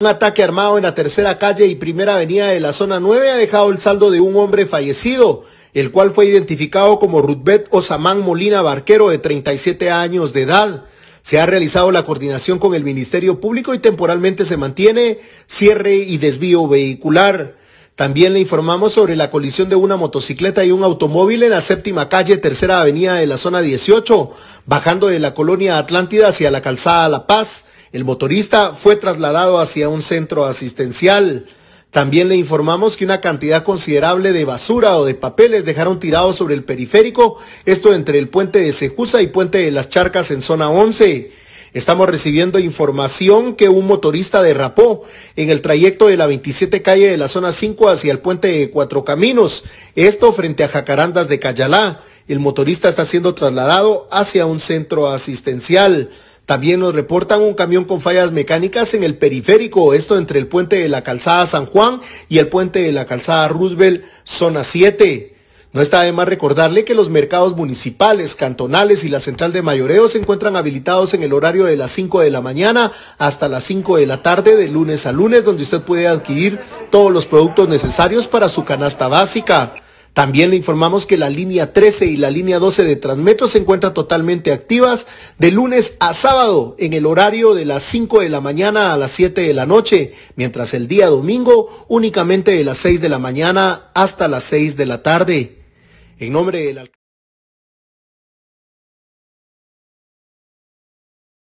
Un ataque armado en la tercera calle y primera avenida de la zona 9 ha dejado el saldo de un hombre fallecido, el cual fue identificado como Rutbet Osamán Molina Barquero, de 37 años de edad. Se ha realizado la coordinación con el Ministerio Público y temporalmente se mantiene cierre y desvío vehicular. También le informamos sobre la colisión de una motocicleta y un automóvil en la séptima calle, tercera avenida de la zona 18, bajando de la colonia Atlántida hacia la calzada La Paz. El motorista fue trasladado hacia un centro asistencial. También le informamos que una cantidad considerable de basura o de papeles dejaron tirados sobre el periférico, esto entre el puente de Cejusa y puente de las Charcas en zona 11. Estamos recibiendo información que un motorista derrapó en el trayecto de la 27 calle de la zona 5 hacia el puente de Cuatro Caminos, esto frente a Jacarandas de Cayalá. El motorista está siendo trasladado hacia un centro asistencial. También nos reportan un camión con fallas mecánicas en el periférico, esto entre el puente de la calzada San Juan y el puente de la calzada Roosevelt, zona 7. No está de más recordarle que los mercados municipales, cantonales y la central de mayoreo se encuentran habilitados en el horario de las 5 de la mañana hasta las 5 de la tarde de lunes a lunes, donde usted puede adquirir todos los productos necesarios para su canasta básica. También le informamos que la línea 13 y la línea 12 de Transmetro se encuentran totalmente activas de lunes a sábado en el horario de las 5 de la mañana a las 7 de la noche, mientras el día domingo únicamente de las 6 de la mañana hasta las 6 de la tarde. En nombre del